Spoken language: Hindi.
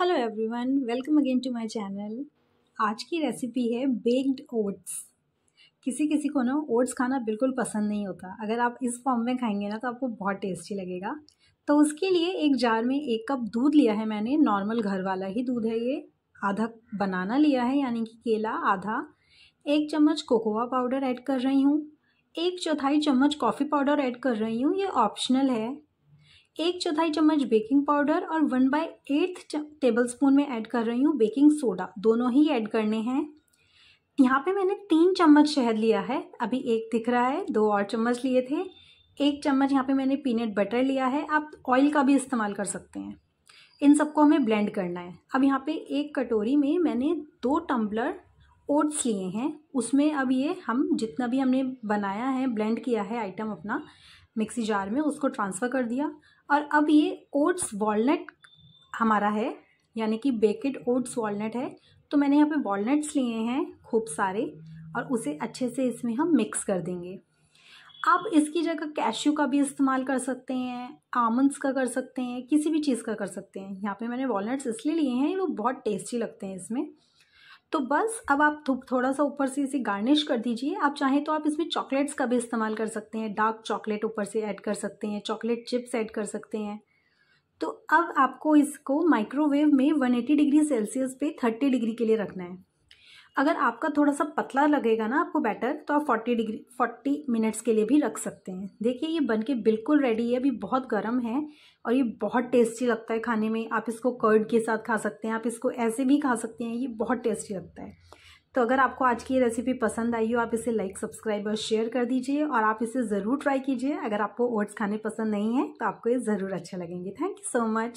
hello everyone welcome again to my channel आज की रेसिपी है बेक्ड ओट्स किसी किसी को ना ओट्स खाना बिल्कुल पसंद नहीं होता अगर आप इस फॉर्म में खाएंगे ना तो आपको बहुत टेस्टी लगेगा तो उसके लिए एक जार में एक कप दूध लिया है मैंने नॉर्मल घर वाला ही दूध है ये आधा बनाना लिया है यानी कि केला आधा एक चम्मच कोकोआ पाउडर ऐड कर रही हूँ एक चौथाई चम्मच कॉफ़ी पाउडर ऐड कर रही हूँ ये ऑप्शनल है एक चौथाई चम्मच बेकिंग पाउडर और one by eighth tablespoon में ऐड कर रही हूँ बेकिंग सोडा दोनों ही ऐड करने हैं यहाँ पे मैंने तीन चम्मच शहद लिया है अभी एक दिख रहा है दो और चम्मच लिए थे एक चम्मच यहाँ पे मैंने पीनट बटर लिया है आप ऑयल का भी इस्तेमाल कर सकते हैं इन सबको हमें ब्लेंड करना है अब यहाँ पे एक कटोरी में मैंने दो टम्बलर ओट्स लिए हैं उसमें अब ये हम जितना भी हमने बनाया है ब्लेंड किया है आइटम अपना मिक्सी जार में उसको ट्रांसफ़र कर दिया और अब ये ओट्स वॉलनट हमारा है यानी कि बेकड ओट्स वॉलनट है तो मैंने यहाँ पे वॉलनट्स लिए हैं खूब सारे और उसे अच्छे से इसमें हम मिक्स कर देंगे आप इसकी जगह कैश्यू का भी इस्तेमाल कर सकते हैं आमंड्स का कर सकते हैं किसी भी चीज़ का कर सकते हैं यहाँ पे मैंने वॉलनट्स इसलिए लिए हैं वो बहुत टेस्टी लगते हैं इसमें तो बस अब आप थोड़ा सा ऊपर से इसे गार्निश कर दीजिए आप चाहें तो आप इसमें चॉकलेट्स का भी इस्तेमाल कर सकते हैं डार्क चॉकलेट ऊपर से ऐड कर सकते हैं चॉकलेट चिप्स ऐड कर सकते हैं तो अब आपको इसको माइक्रोवेव में 180 डिग्री सेल्सियस पे 30 डिग्री के लिए रखना है अगर आपका थोड़ा सा पतला लगेगा ना आपको बैटर तो आप 40 डिग्री 40 मिनट्स के लिए भी रख सकते हैं देखिए ये बन के बिल्कुल रेडी है अभी बहुत गर्म है और ये बहुत टेस्टी लगता है खाने में आप इसको कर्ड के साथ खा सकते हैं आप इसको ऐसे भी खा सकते हैं ये बहुत टेस्टी लगता है तो अगर आपको आज की ये रेसिपी पसंद आई हो आप इसे लाइक सब्सक्राइब और शेयर कर दीजिए और आप इसे ज़रूर ट्राई कीजिए अगर आपको ओट्स खाने पसंद नहीं है तो आपको ये ज़रूर अच्छे लगेंगे थैंक यू सो मच